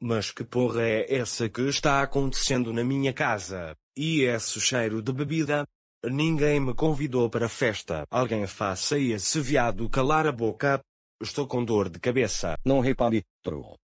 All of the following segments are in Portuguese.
Mas que porra é essa que está acontecendo na minha casa? E esse cheiro de bebida? Ninguém me convidou para a festa. Alguém faça esse viado calar a boca. Estou com dor de cabeça. Não repare, Tro.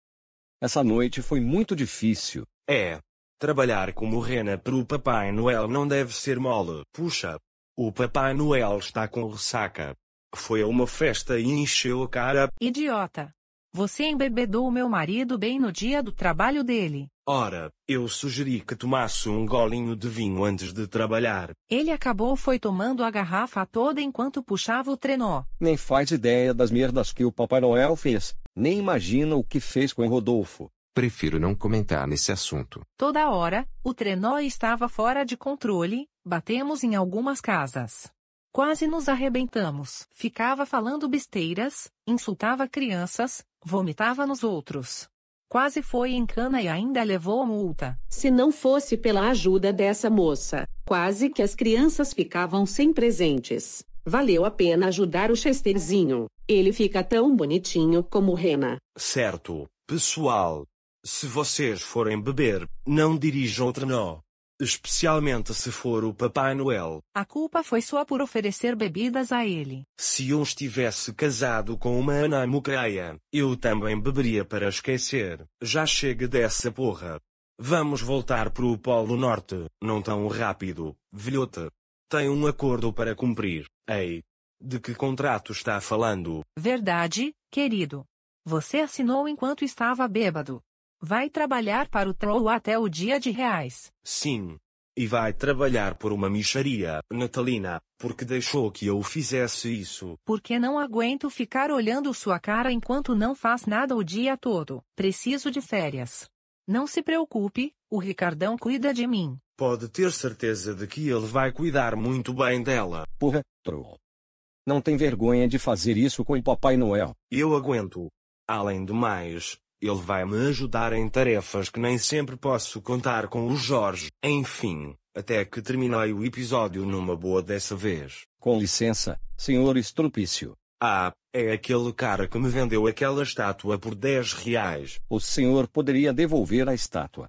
Essa noite foi muito difícil. É. Trabalhar como rena para o Papai Noel não deve ser mole. Puxa. O Papai Noel está com ressaca. Foi a uma festa e encheu a cara. Idiota. Você embebedou meu marido bem no dia do trabalho dele. Ora, eu sugeri que tomasse um golinho de vinho antes de trabalhar. Ele acabou foi tomando a garrafa toda enquanto puxava o trenó. Nem faz ideia das merdas que o Papai Noel fez, nem imagina o que fez com o Rodolfo. Prefiro não comentar nesse assunto. Toda hora, o trenó estava fora de controle, batemos em algumas casas. Quase nos arrebentamos. Ficava falando besteiras, insultava crianças, vomitava nos outros. Quase foi em cana e ainda levou a multa. Se não fosse pela ajuda dessa moça, quase que as crianças ficavam sem presentes. Valeu a pena ajudar o Chesterzinho. Ele fica tão bonitinho como Rena. Certo, pessoal. Se vocês forem beber, não dirijam o trenó. Especialmente se for o Papai Noel. A culpa foi sua por oferecer bebidas a ele. Se eu estivesse casado com uma Ana eu também beberia para esquecer. Já chega dessa porra. Vamos voltar pro Polo Norte, não tão rápido, velhote. Tem um acordo para cumprir. Ei. De que contrato está falando? Verdade, querido. Você assinou enquanto estava bêbado. Vai trabalhar para o troll até o dia de reais. Sim. E vai trabalhar por uma micharia, Natalina, porque deixou que eu fizesse isso. Porque não aguento ficar olhando sua cara enquanto não faz nada o dia todo. Preciso de férias. Não se preocupe, o Ricardão cuida de mim. Pode ter certeza de que ele vai cuidar muito bem dela. Porra, troll. Não tem vergonha de fazer isso com o Papai Noel. Eu aguento. Além do mais, ele vai me ajudar em tarefas que nem sempre posso contar com o Jorge. Enfim, até que terminei o episódio numa boa dessa vez. Com licença, senhor Estropício. Ah, é aquele cara que me vendeu aquela estátua por 10 reais. O senhor poderia devolver a estátua.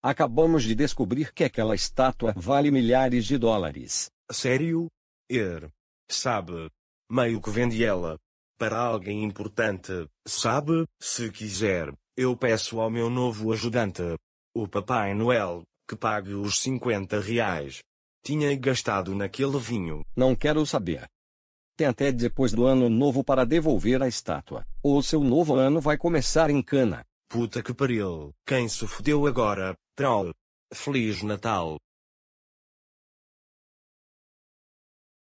Acabamos de descobrir que aquela estátua vale milhares de dólares. Sério? Er. Sabe. Meio que vende ela, para alguém importante, sabe? Se quiser, eu peço ao meu novo ajudante, o Papai Noel, que pague os 50 reais. Tinha gastado naquele vinho. Não quero saber. Tem até depois do ano novo para devolver a estátua, ou seu novo ano vai começar em cana. Puta que pariu, quem se fodeu agora, troll. Feliz Natal.